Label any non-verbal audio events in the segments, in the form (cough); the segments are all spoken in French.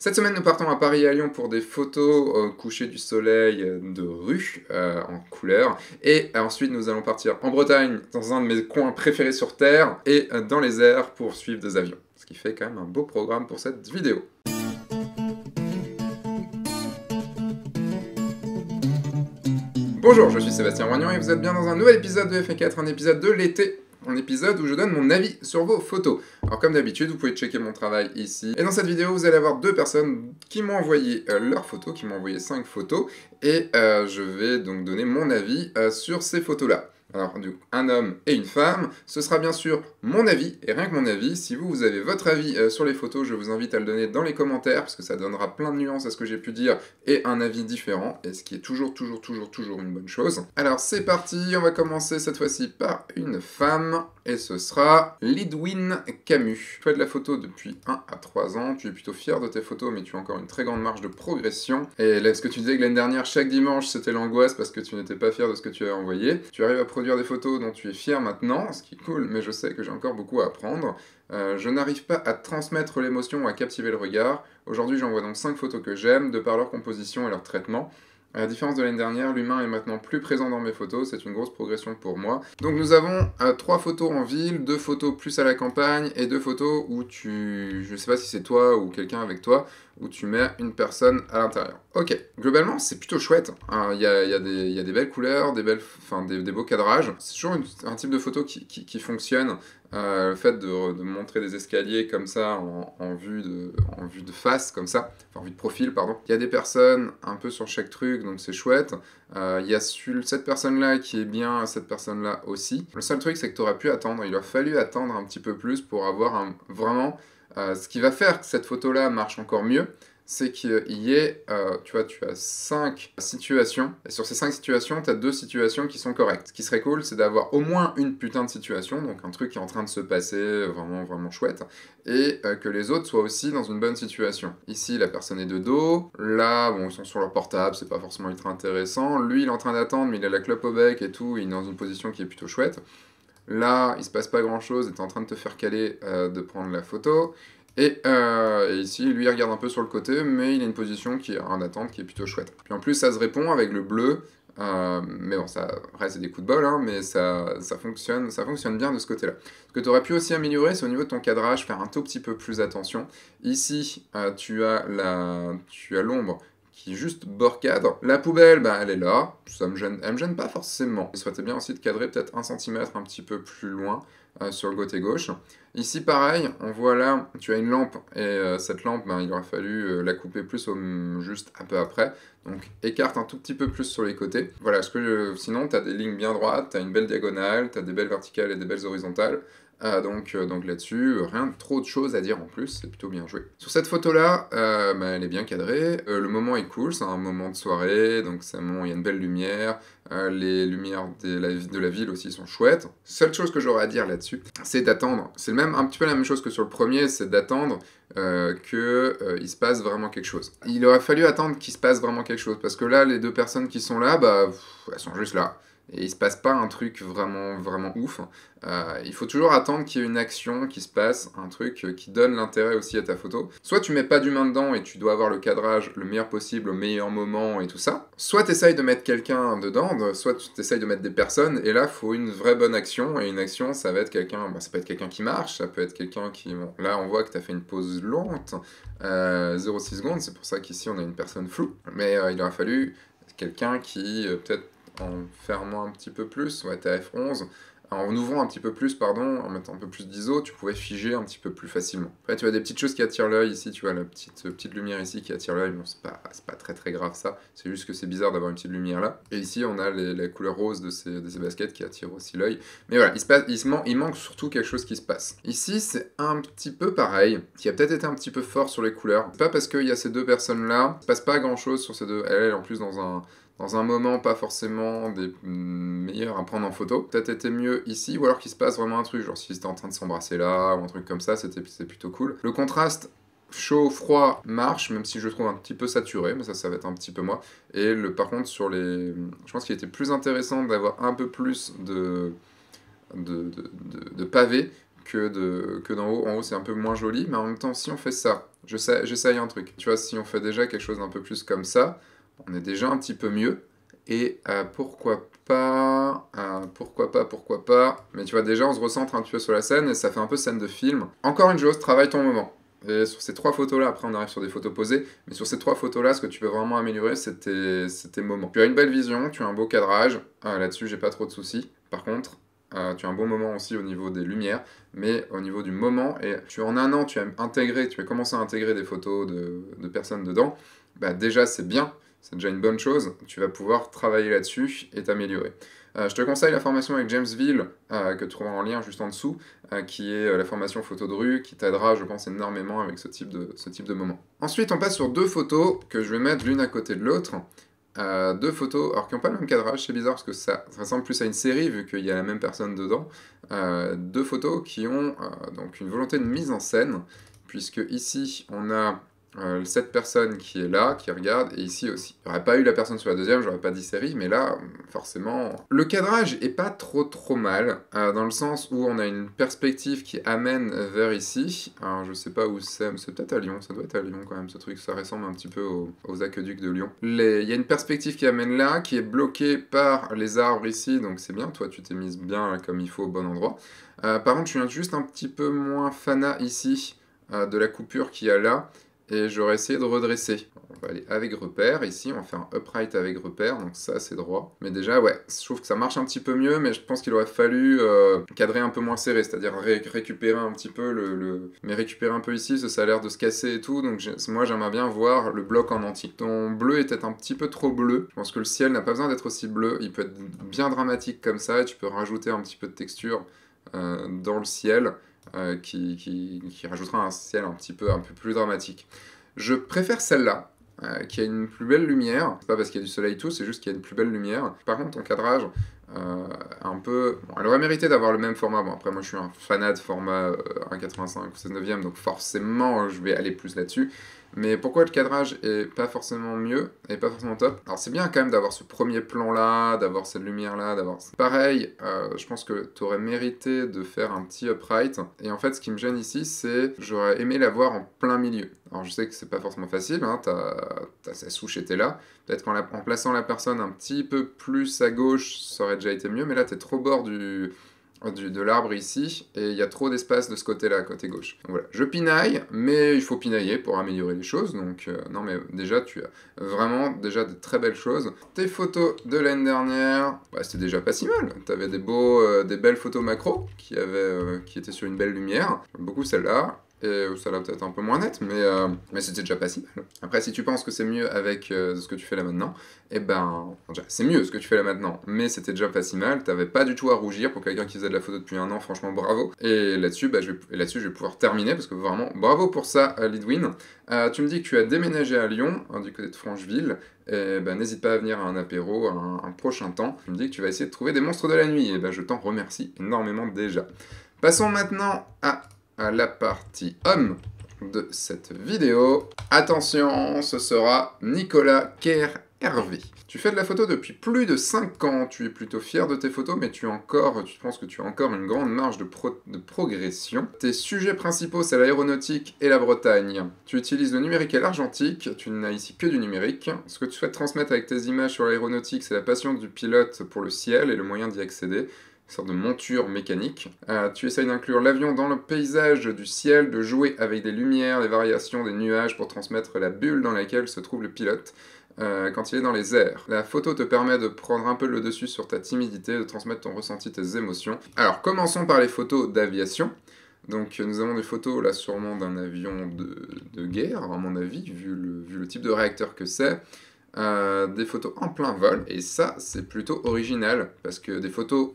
Cette semaine, nous partons à Paris et à Lyon pour des photos euh, couchées du soleil euh, de rue euh, en couleur. Et ensuite, nous allons partir en Bretagne, dans un de mes coins préférés sur Terre, et dans les airs pour suivre des avions. Ce qui fait quand même un beau programme pour cette vidéo. Bonjour, je suis Sébastien Roignan et vous êtes bien dans un nouvel épisode de FA4, un épisode de l'été un épisode où je donne mon avis sur vos photos. Alors comme d'habitude, vous pouvez checker mon travail ici. Et dans cette vidéo, vous allez avoir deux personnes qui m'ont envoyé euh, leurs photos, qui m'ont envoyé cinq photos, et euh, je vais donc donner mon avis euh, sur ces photos-là alors du coup, un homme et une femme, ce sera bien sûr mon avis, et rien que mon avis, si vous, vous avez votre avis euh, sur les photos, je vous invite à le donner dans les commentaires, parce que ça donnera plein de nuances à ce que j'ai pu dire, et un avis différent, et ce qui est toujours, toujours, toujours, toujours une bonne chose. Alors c'est parti, on va commencer cette fois-ci par une femme et ce sera Lidwin Camus. Tu fais de la photo depuis 1 à 3 ans, tu es plutôt fier de tes photos, mais tu as encore une très grande marge de progression. Et là, ce que tu disais que l'année dernière, chaque dimanche, c'était l'angoisse parce que tu n'étais pas fier de ce que tu avais envoyé. Tu arrives à produire des photos dont tu es fier maintenant, ce qui est cool, mais je sais que j'ai encore beaucoup à apprendre. Euh, je n'arrive pas à transmettre l'émotion ou à captiver le regard. Aujourd'hui, j'envoie donc 5 photos que j'aime, de par leur composition et leur traitement. À la différence de l'année dernière, l'humain est maintenant plus présent dans mes photos, c'est une grosse progression pour moi. Donc nous avons euh, trois photos en ville, deux photos plus à la campagne et deux photos où tu, je sais pas si c'est toi ou quelqu'un avec toi, où tu mets une personne à l'intérieur. Ok, globalement c'est plutôt chouette, hein. il y, a, des belles couleurs, des, belles, des, beaux cadrages, c'est toujours un type de photo qui, qui fonctionne euh, le fait de, montrer des escaliers comme ça en, vue de, en vue de face, comme ça, en vue de profil, pardon. Il y a des personnes un peu sur chaque truc, donc c'est chouette. Euh, il y a cette personne-là qui est bien, cette personne-là aussi. Le seul truc, c'est que tu aurais pu attendre. Il aurait fallu attendre un petit peu plus pour avoir vraiment euh, ce qui va faire que cette photo-là marche encore mieux c'est qu'il y ait, euh, tu vois, tu as cinq situations, et sur ces cinq situations, tu as deux situations qui sont correctes. Ce qui serait cool, c'est d'avoir au moins une putain de situation, donc un truc qui est en train de se passer, euh, vraiment, vraiment chouette, et euh, que les autres soient aussi dans une bonne situation. Ici, la personne est de dos, là, bon, ils sont sur leur portable, c'est pas forcément ultra intéressant, lui, il est en train d'attendre, mais il a la clope au bec et tout, il est dans une position qui est plutôt chouette. Là, il se passe pas grand chose, il est en train de te faire caler de prendre la photo. Euh, et, ici, lui, il regarde un peu sur le côté, mais il a une position qui est en attente, qui est plutôt chouette. Puis en plus, ça se répond avec le bleu. Euh, mais bon, ça, reste des coups de bol, hein, mais ça, ça, fonctionne, ça fonctionne bien de ce côté-là. Ce que tu aurais pu aussi améliorer, c'est au niveau de ton cadrage, faire un tout petit peu plus attention. Ici, euh, tu as l'ombre qui juste bord cadre. La poubelle, bah, elle est là, ça me gêne, me gêne pas forcément. Il serait bien aussi de cadrer peut-être un centimètre un petit peu plus loin euh, sur le côté gauche. Ici, pareil, on voit là, tu as une lampe, et euh, cette lampe, ben, il aurait fallu euh, la couper plus juste un peu après. Donc écarte un tout petit peu plus sur les côtés. Voilà, ce que sinon, tu as des lignes bien droites, tu as une belle diagonale, tu as des belles verticales et des belles horizontales. Ah, donc, euh, donc là-dessus, rien de trop de choses à dire en plus, c'est plutôt bien joué. Sur cette photo-là, euh, bah, elle est bien cadrée, euh, le moment est cool, c'est un moment de soirée, donc c'est un moment il y a une belle lumière, les lumières de la, de la, ville aussi sont chouettes. Seule chose que j'aurais à dire là-dessus, c'est d'attendre. C'est même un petit peu la même chose que sur le premier, c'est d'attendre qu'il se passe vraiment quelque chose. Il aurait fallu attendre qu'il se passe vraiment quelque chose, parce que là, les deux personnes qui sont là, bah, elles sont juste là et il se passe pas un truc vraiment vraiment ouf. Euh, il faut toujours attendre qu'il y ait une action qui se passe, un truc euh, qui donne l'intérêt aussi à ta photo. Soit tu mets pas d'humain dedans et tu dois avoir le cadrage le meilleur possible au meilleur moment et tout ça. Soit tu essayes de mettre quelqu'un dedans, soit tu essayes de mettre des personnes et là faut une vraie bonne action et une action ça va être quelqu'un, bah, ça peut être quelqu'un qui marche, ça peut être quelqu'un qui... là on voit que tu as fait une pause lente, euh, 0,6 secondes, c'est pour ça qu'ici on a une personne floue, mais euh, il aurait fallu quelqu'un qui peut-être en fermant un petit peu plus, être à F11, en ouvrant un petit peu plus, pardon, en mettant un peu plus d'ISO, tu pouvais figer un petit peu plus facilement. Après, tu as des petites choses qui attirent l'œil ici, tu vois la petite, euh, petite lumière ici qui attire l'œil, bon, c'est pas, pas très très grave ça, c'est juste que c'est bizarre d'avoir une petite lumière là. Et ici, on a les, la couleur rose de ces, baskets qui attirent aussi l'œil. Mais voilà, il, se passe, il, manque surtout quelque chose qui se passe. Ici, c'est un petit peu pareil, qui a peut-être été un petit peu fort sur les couleurs. pas parce qu'il y a ces deux personnes là, il se passe pas grand chose sur ces deux. Elle, elle en plus dans un dans un moment pas forcément des meilleurs à prendre en photo. Peut-être était mieux ici, ou alors qu'il se passe vraiment un truc, genre s'ils étaient en train de s'embrasser là, ou un truc comme ça, c'était plutôt cool. Le contraste chaud, froid marche, même si je le trouve un petit peu saturé, mais ça, ça va être un petit peu moins. Et le, par contre, sur les... Je pense qu'il était plus intéressant d'avoir un peu plus de... De, de, de, pavés que, de, que d'en haut. En haut, c'est un peu moins joli, mais en même temps, si on fait ça, j'essaye je sais, un truc. Tu vois, si on fait déjà quelque chose d'un peu plus comme ça, on est déjà un petit peu mieux. Et euh, pourquoi pas, euh, pourquoi pas, pourquoi pas. Mais tu vois, déjà, on se recentre un petit peu sur la scène et ça fait un peu scène de film. Encore une chose, travaille ton moment. Et sur ces trois photos-là, après on arrive sur des photos posées, mais sur ces trois photos-là, ce que tu peux vraiment améliorer, c'est tes, moments. Tu as une belle vision, tu as un beau cadrage, euh, là-dessus j'ai pas trop de soucis. Par contre, tu as un bon moment aussi au niveau des lumières, mais au niveau du moment, et tu en un an, tu as intégré, tu as commencé à intégrer des photos de, de personnes dedans, bah déjà c'est bien, c'est déjà une bonne chose. Tu vas pouvoir travailler là-dessus et t'améliorer. Euh, je te conseille la formation avec Jamesville, euh, que tu trouveras en lien juste en dessous, euh, qui est la formation photo de rue, qui t'aidera, je pense, énormément avec ce type, de, ce type de moment. Ensuite, on passe sur deux photos que je vais mettre l'une à côté de l'autre. deux photos, alors qui n'ont pas le même cadrage, c'est bizarre parce que ça, ça, ressemble plus à une série vu qu'il y a la même personne dedans. deux photos qui ont donc une volonté de mise en scène, puisque ici on a euh, cette personne qui est là, qui regarde, et ici aussi. J'aurais pas eu la personne sur la deuxième, j'aurais pas dit série, mais là, forcément... Le cadrage est pas trop trop mal, euh, dans le sens où on a une perspective qui amène vers ici. Alors je sais pas où c'est, c'est peut-être à Lyon, ça doit être à Lyon quand même, ce truc, ça ressemble un petit peu aux, aqueducs de Lyon. Les... Il y a une perspective qui amène là, qui est bloquée par les arbres ici, donc c'est bien, toi tu t'es mise bien comme il faut au bon endroit. Euh, par contre, je suis juste un petit peu moins fanat ici de la coupure qu'il y a là et j'aurais essayé de redresser. On va aller avec repère ici, on va faire un upright avec repère, donc ça c'est droit. Mais déjà ouais, je trouve que ça marche un petit peu mieux, mais je pense qu'il aurait fallu euh, cadrer un peu moins serré, c'est-à-dire récupérer un petit peu le, Mais récupérer un peu ici, ça a l'air de se casser et tout, donc moi j'aimerais bien voir le bloc en antique. Ton bleu était un petit peu trop bleu, je pense que le ciel n'a pas besoin d'être aussi bleu, il peut être bien dramatique comme ça, et tu peux rajouter un petit peu de texture euh, dans le ciel. Euh, qui, qui, rajoutera un ciel un petit peu, un peu plus dramatique. Je préfère celle-là, euh, qui a une plus belle lumière. C'est pas parce qu'il y a du soleil tout, c'est juste qu'il y a une plus belle lumière. Par contre, ton cadrage, euh, un peu. elle aurait mérité d'avoir le même format. Bon, après, moi, je suis un fanat de format 1,85 ou 16 9 donc forcément, je vais aller plus là-dessus. Mais pourquoi le cadrage est pas forcément mieux et pas forcément top Alors c'est bien quand même d'avoir ce premier plan là, d'avoir cette lumière là, d'avoir... Pareil, euh, je pense que tu aurais mérité de faire un petit upright. Et en fait ce qui me gêne ici c'est j'aurais aimé l'avoir en plein milieu. Alors je sais que c'est pas forcément facile, hein, as... sa souche était là. Peut-être qu'en en plaçant la personne un petit peu plus à gauche ça aurait déjà été mieux, mais là tu trop bord du de l'arbre ici, et il y a trop d'espace de ce côté-là, côté gauche. voilà, je pinaille, mais il faut pinailler pour améliorer les choses, donc euh, non mais déjà tu as vraiment déjà de très belles choses. Tes photos de l'année dernière, bah, c'était déjà pas si mal, t'avais des euh, des belles photos macro qui, euh, qui étaient sur une belle lumière, beaucoup celle-là, et ça l'a peut-être un peu moins net, mais, euh, mais c'était déjà pas si mal. Après, si tu penses que c'est mieux avec euh, ce que tu fais là maintenant, et eh ben, c'est mieux ce que tu fais là maintenant, mais c'était déjà pas si mal, t'avais pas du tout à rougir pour quelqu'un qui faisait de la photo depuis un an, franchement bravo. Et là-dessus, bah, je, vais, je vais pouvoir terminer, parce que vraiment, bravo pour ça, euh, Lidwin. tu me dis que tu as déménagé à Lyon, hein, du côté de Francheville, et ben n'hésite pas à venir à un apéro un, un, prochain temps. Tu me dis que tu vas essayer de trouver des monstres de la nuit, et ben je t'en remercie énormément déjà. Passons maintenant à à la partie homme de cette vidéo. Attention, ce sera Nicolas Kerr Hervé. Tu fais de la photo depuis plus de 5 ans, tu es plutôt fier de tes photos, mais tu, encore, tu penses que tu as encore une grande marge de, progression. Tes sujets principaux, c'est l'aéronautique et la Bretagne. Tu utilises le numérique et l'argentique, tu n'as ici que du numérique. Ce que tu souhaites transmettre avec tes images sur l'aéronautique, c'est la passion du pilote pour le ciel et le moyen d'y accéder sorte de monture mécanique. Euh, tu essayes d'inclure l'avion dans le paysage du ciel, de jouer avec des lumières, des variations, des nuages pour transmettre la bulle dans laquelle se trouve le pilote. Euh, quand il est dans les airs. La photo te permet de prendre un peu le dessus sur ta timidité, de transmettre ton ressenti, tes émotions. Alors commençons par les photos d'aviation. Donc nous avons des photos là sûrement d'un avion de, guerre, à mon avis, vu le, vu le type de réacteur que c'est. Euh, des photos en plein vol, et ça c'est plutôt original, parce que des photos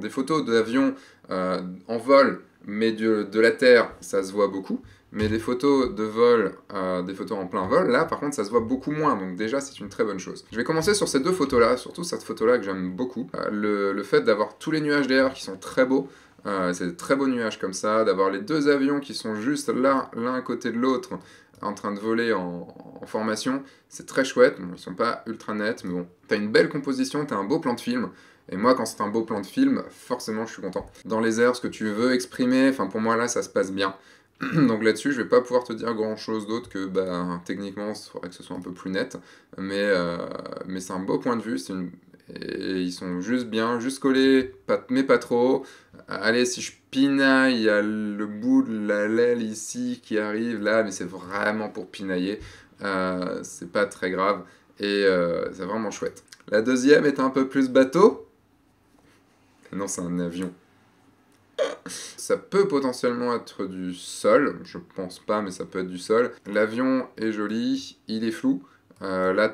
des photos d'avions euh, en vol, mais de, la Terre, ça se voit beaucoup. Mais des photos de vol, euh, des photos en plein vol, là par contre ça se voit beaucoup moins, donc déjà c'est une très bonne chose. Je vais commencer sur ces deux photos-là, surtout cette photo-là que j'aime beaucoup. Euh, le, fait d'avoir tous les nuages d'air qui sont très beaux, c'est des très beaux nuages comme ça, d'avoir les deux avions qui sont juste là, l'un à côté de l'autre, en train de voler en, formation, c'est très chouette. Bon, ils sont pas ultra nets, mais bon, t'as une belle composition, t'as un beau plan de film. Et moi, quand c'est un beau plan de film, forcément, je suis content. Dans les airs, ce que tu veux exprimer, enfin, pour moi, là, ça se passe bien. (clears throat) Donc là-dessus, je vais pas pouvoir te dire grand-chose d'autre que bah, techniquement, il faudrait que ce soit un peu plus net. Mais, euh, mais c'est un beau point de vue. Et ils sont juste bien, juste collés, pas... mais pas trop. Allez, si je pinaille, il y a le bout de la l'aile ici qui arrive là, mais c'est vraiment pour pinailler. Euh, c'est pas très grave et euh, c'est vraiment chouette. La deuxième est un peu plus bateau, non, c'est un avion. Ça peut potentiellement être du sol, je pense pas, mais ça peut être du sol. L'avion est joli, il est flou. Euh, là,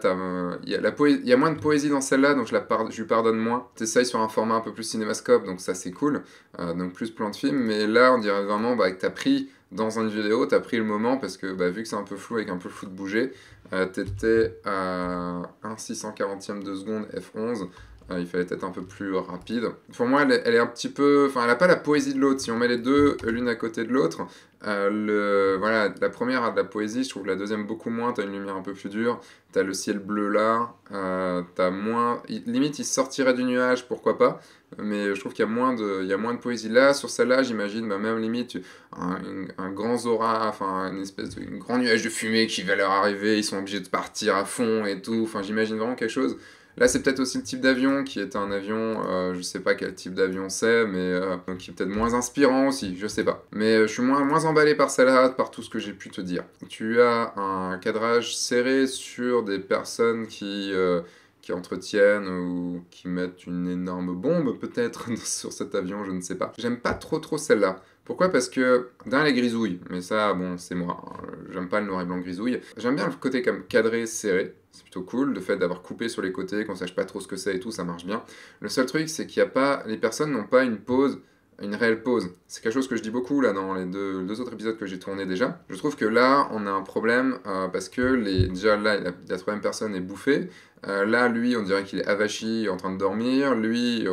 il y, a y a moins de poésie dans celle-là, donc je, la lui pardonne moins. T'essayes sur un format un peu plus cinémascope, donc ça c'est cool, euh, donc plus plan de film, mais là on dirait vraiment bah, que t'as pris dans une vidéo, t'as pris le moment parce que bah, vu que c'est un peu flou avec un peu flou de bouger, euh, t'étais à 1 640e de seconde F11, Hein, il fallait être un peu plus rapide. Pour moi, elle, est un petit peu... Enfin, elle n'a pas la poésie de l'autre. Si on met les deux l'une à côté de l'autre, euh, voilà, la première a de la poésie, je trouve la deuxième beaucoup moins, t'as une lumière un peu plus dure, t'as le ciel bleu là, euh, moins... Limite, il sortirait du nuage, pourquoi pas, mais je trouve qu'il y, a moins de, il y a moins de poésie. Là, sur celle-là, j'imagine, bah, même limite, un, un, grand Zora, enfin, une espèce de grand nuage de fumée qui va leur arriver, ils sont obligés de partir à fond et tout, enfin, j'imagine vraiment quelque chose Là, c'est peut-être aussi le type d'avion qui est un avion, je euh, je sais pas quel type d'avion c'est, mais euh, qui est peut-être moins inspirant aussi, je sais pas. Mais euh, je suis moins, moins emballé par celle-là, par tout ce que j'ai pu te dire. Tu as un cadrage serré sur des personnes qui qui entretiennent ou qui mettent une énorme bombe peut-être (laughs) sur cet avion, je ne sais pas. J'aime pas trop trop celle-là. Pourquoi Parce que dans les grisouilles, mais ça, bon, c'est moi, hein, j'aime pas le noir et blanc grisouille. J'aime bien le côté comme cadré, serré, c'est plutôt cool. Le fait d'avoir coupé sur les côtés, qu'on sache pas trop ce que c'est et tout, ça marche bien. Le seul truc, c'est qu'il y a pas, les personnes n'ont pas une pause une réelle pause. C'est quelque chose que je dis beaucoup là dans les deux, autres épisodes que j'ai tournés déjà. Je trouve que là, on a un problème euh, parce que les, déjà là, la troisième personne est bouffée. Euh, là, lui, on dirait qu'il est avachi, en train de dormir. Lui,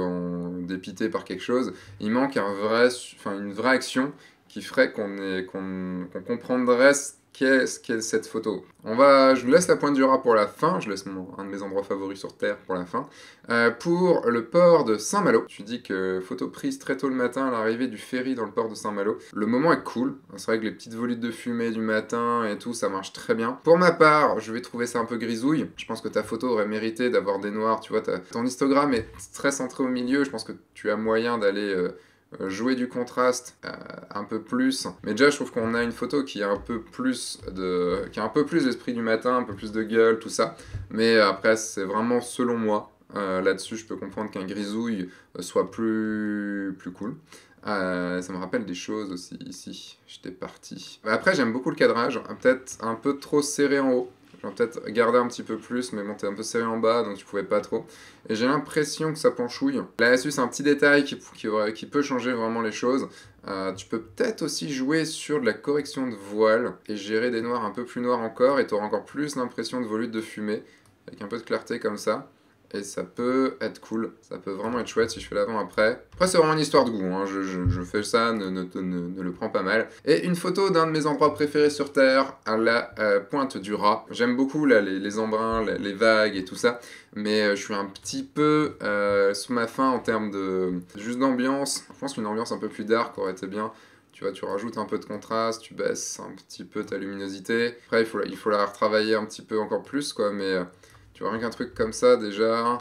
dépité par quelque chose. Il manque un vrai, une vraie action qui ferait qu'on comprendrait qu'est-ce qu'est cette photo On va, je vous laisse la pointe du rat pour la fin, je laisse un de mes endroits favoris sur Terre pour la fin, euh, pour le port de Saint-Malo. Je dis que photo prise très tôt le matin à l'arrivée du ferry dans le port de Saint-Malo. Le moment est cool, c'est vrai que les petites volutes de fumée du matin et tout, ça marche très bien. Pour ma part, je vais trouver ça un peu grisouille, je pense que ta photo aurait mérité d'avoir des noirs, tu vois, ton histogramme est très centré au milieu, je pense que tu as moyen d'aller... Euh, euh, jouer du contraste euh, un peu plus. Mais déjà, je trouve qu'on a une photo qui a un peu plus de, qui a un peu plus d'esprit du matin, un peu plus de gueule, tout ça. Mais après, c'est vraiment selon moi. Euh, là-dessus, je peux comprendre qu'un grisouille soit plus plus cool. ça me rappelle des choses aussi ici. J'étais parti. Après, j'aime beaucoup le cadrage, peut-être un peu trop serré en haut. Genre peut-être garder un petit peu plus, mais monter un peu serré en bas, donc tu pouvais pas trop. Et j'ai l'impression que ça penchouille. là c'est un petit détail euh, qui, peut changer vraiment les choses. Euh, tu peux peut-être aussi jouer sur de la correction de voile et gérer des noirs un peu plus noirs encore, et tu auras encore plus l'impression de volute de fumée, avec un peu de clarté comme ça. Et ça peut être cool, ça peut vraiment être chouette si je fais l'avant après. Après c'est vraiment une histoire de goût, hein. je, je, fais ça, ne, ne, le prends pas mal. Et une photo d'un de mes endroits préférés sur Terre, à la euh, pointe du rat. J'aime beaucoup là, les, embruns, les, vagues et tout ça, mais euh, je suis un petit peu euh, sous ma fin en termes de juste d'ambiance. Je pense qu'une ambiance un peu plus dark aurait été bien tu vois, tu rajoutes un peu de contraste, tu baisses un petit peu ta luminosité. Après, il faut, il faut la retravailler un petit peu encore plus, quoi, mais tu vois, rien qu'un truc comme ça, déjà,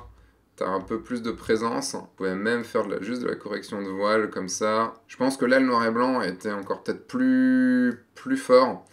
tu as un peu plus de présence. on pouvez même faire de la, juste de la correction de voile comme ça. Je pense que là, le noir et blanc était encore peut-être plus, plus fort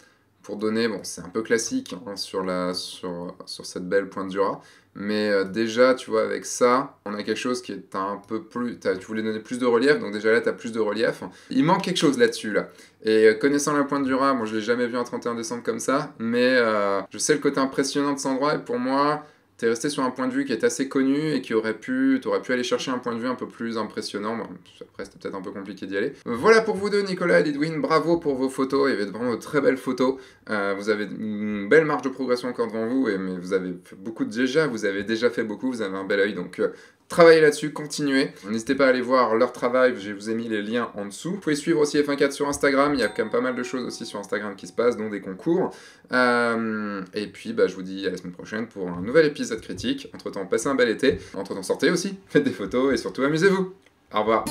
pour donner, bon, c'est un peu classique hein, sur, la, sur, sur cette belle pointe du rat mais euh, déjà, tu vois, avec ça, on a quelque chose qui est un peu plus... tu voulais donner plus de relief, donc déjà là, tu as plus de relief. Il manque quelque chose là-dessus, là. Et euh, connaissant la pointe du moi, bon, je l'ai jamais vu un 31 décembre comme ça, mais euh, je sais le côté impressionnant de cet endroit, et pour moi, tu resté sur un point de vue qui est assez connu et qui aurait pu, t'aurais pu aller chercher un point de vue un peu plus impressionnant. après, c'était peut-être un peu compliqué d'y aller. Voilà pour vous deux, Nicolas et Edwin, Bravo pour vos photos. Il y avait vraiment de très belles photos. Euh, vous avez une belle marge de progression encore devant vous, mais vous avez beaucoup déjà. Vous avez déjà fait beaucoup. Vous avez un bel œil. Donc, euh, Travaillez là-dessus, continuez. N'hésitez pas à aller voir leur travail, je vous ai mis les liens en dessous. Vous pouvez suivre aussi F1.4 sur Instagram, il y a quand même pas mal de choses aussi sur Instagram qui se passent, dont des concours. Euh, et puis, bah, je vous dis à la semaine prochaine pour un nouvel épisode cette critique. Entre temps, passez un bel été. Entre temps, sortez aussi, faites des photos et surtout amusez-vous. Au revoir.